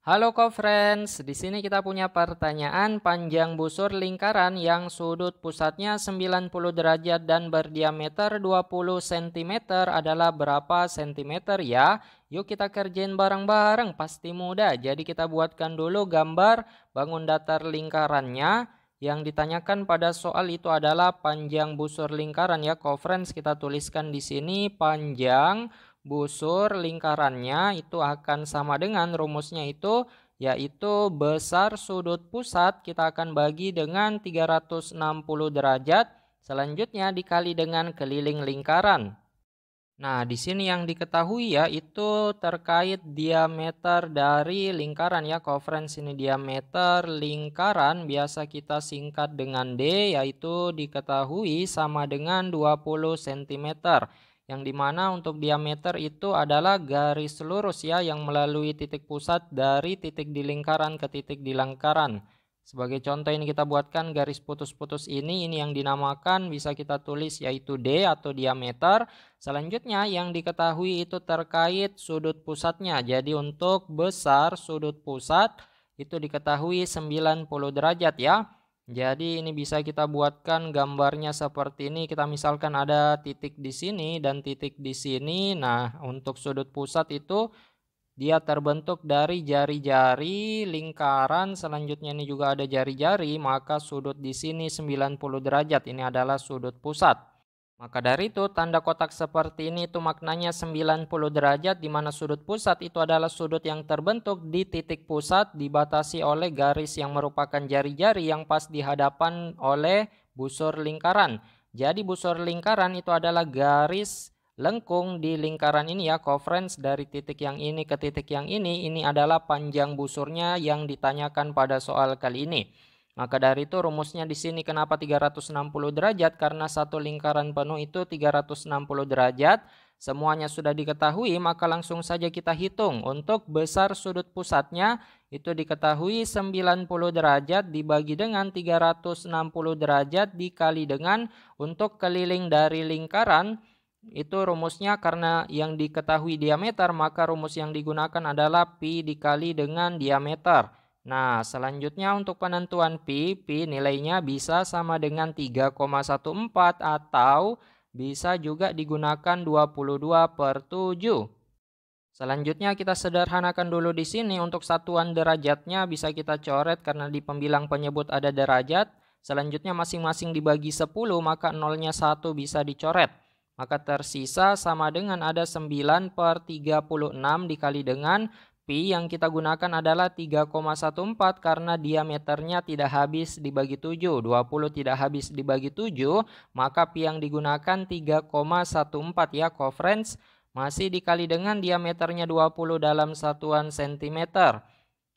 Halo co-friends, di sini kita punya pertanyaan panjang busur lingkaran yang sudut pusatnya 90 derajat dan berdiameter 20 cm adalah berapa cm ya? Yuk kita kerjain bareng-bareng, pasti mudah. Jadi kita buatkan dulu gambar bangun datar lingkarannya. Yang ditanyakan pada soal itu adalah panjang busur lingkaran ya co-friends. Kita tuliskan di sini panjang busur lingkarannya itu akan sama dengan rumusnya itu yaitu besar sudut pusat kita akan bagi dengan 360 derajat selanjutnya dikali dengan keliling lingkaran. Nah, di sini yang diketahui ya itu terkait diameter dari lingkaran ya. konferensi ini diameter lingkaran biasa kita singkat dengan D yaitu diketahui sama dengan 20 cm yang dimana untuk diameter itu adalah garis lurus ya yang melalui titik pusat dari titik di lingkaran ke titik di lingkaran. Sebagai contoh ini kita buatkan garis putus-putus ini, ini yang dinamakan bisa kita tulis yaitu D atau diameter. Selanjutnya yang diketahui itu terkait sudut pusatnya. Jadi untuk besar sudut pusat itu diketahui 90 derajat ya. Jadi ini bisa kita buatkan gambarnya seperti ini. Kita misalkan ada titik di sini dan titik di sini. Nah, untuk sudut pusat itu dia terbentuk dari jari-jari lingkaran. Selanjutnya ini juga ada jari-jari, maka sudut di sini 90 derajat. Ini adalah sudut pusat. Maka dari itu, tanda kotak seperti ini itu maknanya 90 derajat di mana sudut pusat itu adalah sudut yang terbentuk di titik pusat dibatasi oleh garis yang merupakan jari-jari yang pas di hadapan oleh busur lingkaran. Jadi busur lingkaran itu adalah garis lengkung di lingkaran ini ya, Conference dari titik yang ini ke titik yang ini, ini adalah panjang busurnya yang ditanyakan pada soal kali ini. Maka dari itu rumusnya di sini kenapa 360 derajat? Karena satu lingkaran penuh itu 360 derajat. Semuanya sudah diketahui, maka langsung saja kita hitung. Untuk besar sudut pusatnya itu diketahui 90 derajat dibagi dengan 360 derajat dikali dengan untuk keliling dari lingkaran itu rumusnya karena yang diketahui diameter maka rumus yang digunakan adalah pi dikali dengan diameter. Nah, selanjutnya untuk penentuan pi, pi nilainya bisa sama dengan 3,14 atau bisa juga digunakan 22 per 7. Selanjutnya kita sederhanakan dulu di sini untuk satuan derajatnya bisa kita coret karena di pembilang penyebut ada derajat. Selanjutnya masing-masing dibagi 10 maka nolnya 1 bisa dicoret. Maka tersisa sama dengan ada 9 per 36 dikali dengan pi yang kita gunakan adalah 3,14 karena diameternya tidak habis dibagi 7. 20 tidak habis dibagi 7, maka pi yang digunakan 3,14 ya coverage masih dikali dengan diameternya 20 dalam satuan sentimeter.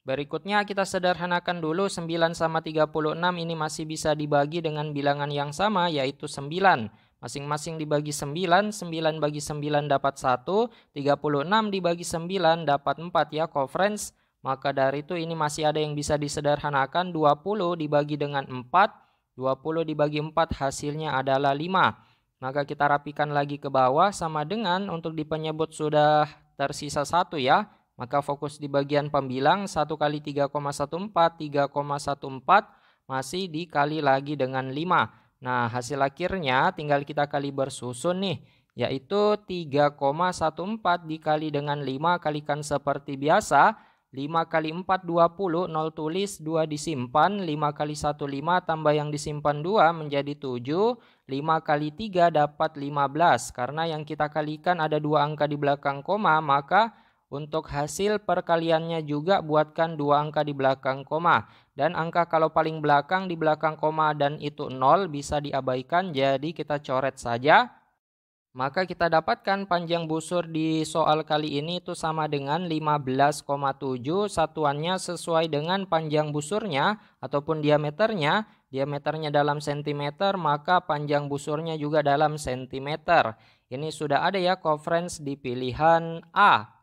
Berikutnya kita sederhanakan dulu 9 sama 36 ini masih bisa dibagi dengan bilangan yang sama yaitu 9. Masing-masing dibagi 9, 9 bagi 9 dapat 1, 36 dibagi 9 dapat 4 ya conference. Maka dari itu ini masih ada yang bisa disederhanakan 20 dibagi dengan 4, 20 dibagi 4 hasilnya adalah 5. Maka kita rapikan lagi ke bawah sama dengan untuk di penyebut sudah tersisa 1 ya. Maka fokus di bagian pembilang 1 kali 3,14, 3,14 masih dikali lagi dengan 5. Nah, hasil akhirnya tinggal kita kali bersusun nih, yaitu 3,14 dikali dengan 5 kalikan seperti biasa. 5 kali 4 20, 0 tulis, 2 disimpan, 5 kali 1 5 tambah yang disimpan 2 menjadi 7, 5 kali 3 dapat 15 karena yang kita kalikan ada dua angka di belakang koma maka untuk hasil perkaliannya juga buatkan dua angka di belakang koma. Dan angka kalau paling belakang di belakang koma dan itu nol bisa diabaikan jadi kita coret saja. Maka kita dapatkan panjang busur di soal kali ini itu sama dengan 15,7 satuannya sesuai dengan panjang busurnya ataupun diameternya. Diameternya dalam sentimeter maka panjang busurnya juga dalam sentimeter. Ini sudah ada ya conference di pilihan A.